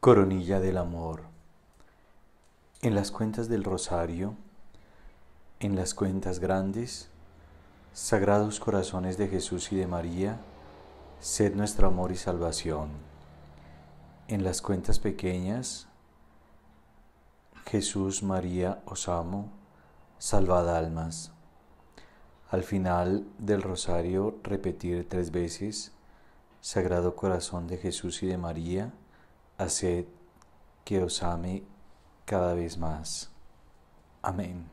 Coronilla del Amor. En las cuentas del Rosario, en las cuentas grandes, Sagrados Corazones de Jesús y de María, sed nuestro amor y salvación. En las cuentas pequeñas, Jesús, María, os amo, salvad almas. Al final del Rosario, repetir tres veces, Sagrado Corazón de Jesús y de María, haced que os ame cada vez más. Amén.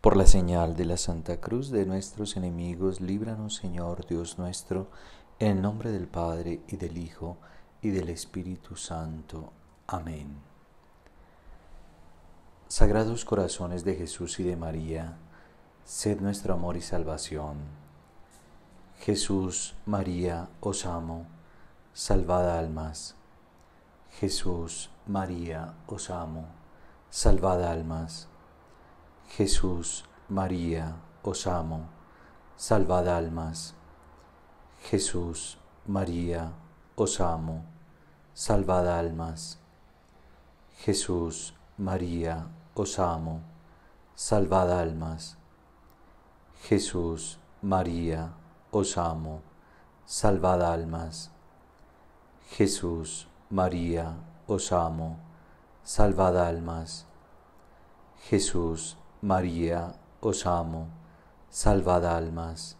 Por la señal de la Santa Cruz de nuestros enemigos, líbranos Señor Dios nuestro, en el nombre del Padre y del Hijo y del Espíritu Santo. Amén. Sagrados corazones de Jesús y de María, sed nuestro amor y salvación. Jesús, María, os amo salvad almas. Jesús, María, os amo, salvad almas. Jesús, María, os amo, salvad almas. Jesús, María, os amo, salvad almas. Jesús, María, os amo, salvad almas. Jesús, María, os amo, salvad almas. Jesús, María, os amo, salvad almas. Jesús, María, os amo, salvad almas.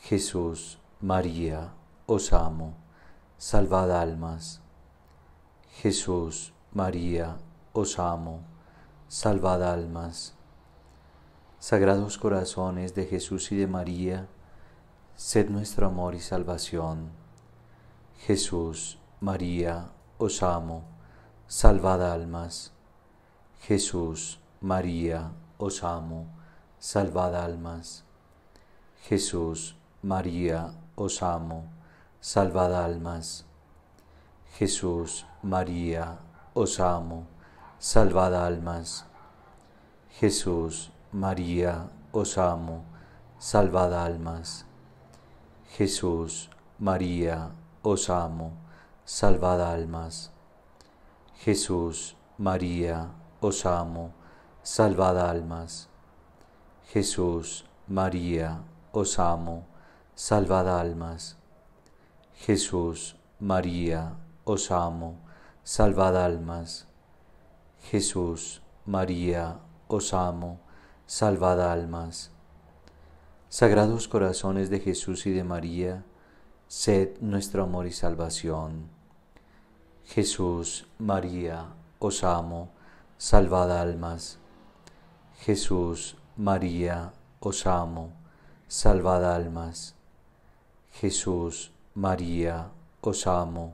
Jesús, María, os amo, salvad almas. Jesús, María, os amo, salvad almas. Sagrados corazones de Jesús y de María, sed nuestro amor y salvación. Jesús, María, os amo, salvad almas. Jesús, María, os amo, salvad almas. Jesús, María, os amo, salvad almas. Jesús, María, os amo, salvad almas. Jesús, María, os amo, salvad almas. Jesús, María, os amo, salvad almas. Jesús, María, os amo, salvad almas. Jesús, María, os amo, salvad almas. Jesús, María, os amo, salvad almas. Jesús, María, os amo, salvad almas. Sagrados corazones de Jesús y de María, sed nuestro amor y salvación. Jesús, María, os amo, salvad almas. Jesús, María, os amo, salvad almas. Jesús, María, os amo,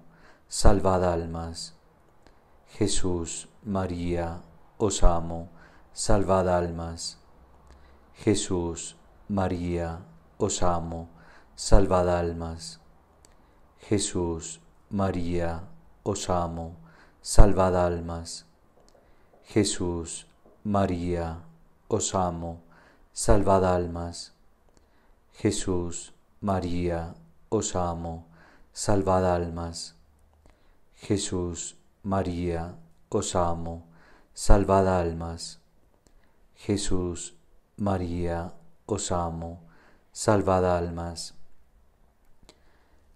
salvad almas. Jesús, María, os amo, salvad almas. Jesús, María, os amo, salvad almas. Jesús, María, os amo, salvad almas. Jesús, María, os amo, salvad almas. Jesús, María, os amo, salvad almas. Jesús, María, os amo, salvad almas. Jesús, María, os amo, salvad almas.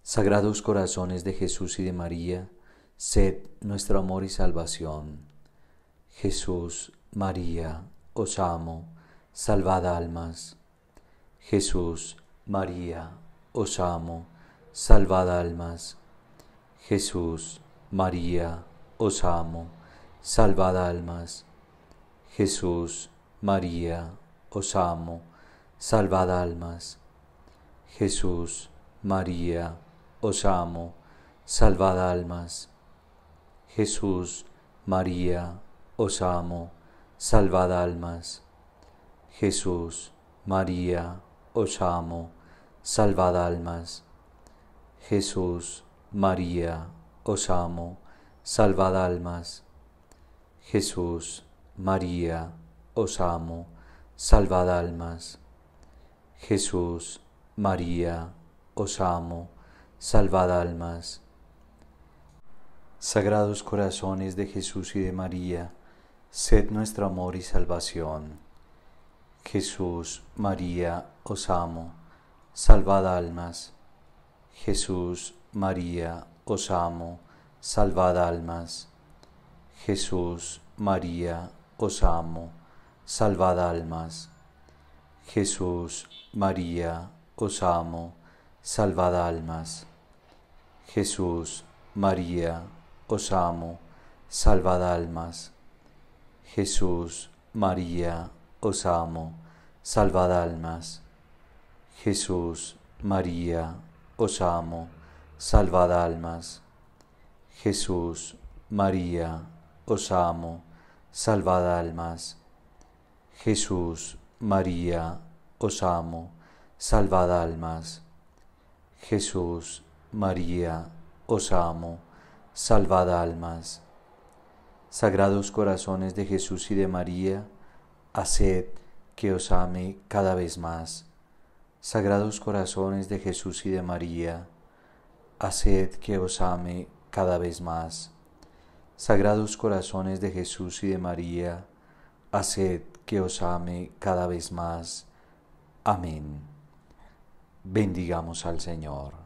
Sagrados corazones de Jesús y de María, sed nuestro amor y salvación. Jesús, María, os amo, salvad almas. Jesús, María, os amo, salvad almas. Jesús, María, os amo, salvad almas. Jesús, María, os amo, salvad almas. Jesús, María, os amo, salvad almas. Jesús, María, os amo, salvad almas. Jesús, María, os amo, salvad almas. Jesús, María, os amo, salvad almas. Jesús, María, os amo, salvad almas. Jesús, María, os amo, salvad almas. Sagrados corazones de Jesús y de María, sed nuestro amor y salvación. Jesús, María, os amo, salvad almas. Jesús, María, os amo, salvad almas. Jesús, María, os amo, salvad almas. Jesús, María, os amo, salvad almas. Jesús, María, os amo, salvad almas. Jesús, María, os amo, salvad almas. Jesús, María, os amo, salvad almas. Jesús, María, os amo, salvad almas. Jesús, María, os amo, salvad almas. Jesús, María, os amo, salvad almas. Sagrados corazones de Jesús y de María, haced que os ame cada vez más. Sagrados corazones de Jesús y de María, haced que os ame cada vez más. Sagrados corazones de Jesús y de María, haced que os ame cada vez más. Amén. Bendigamos al Señor.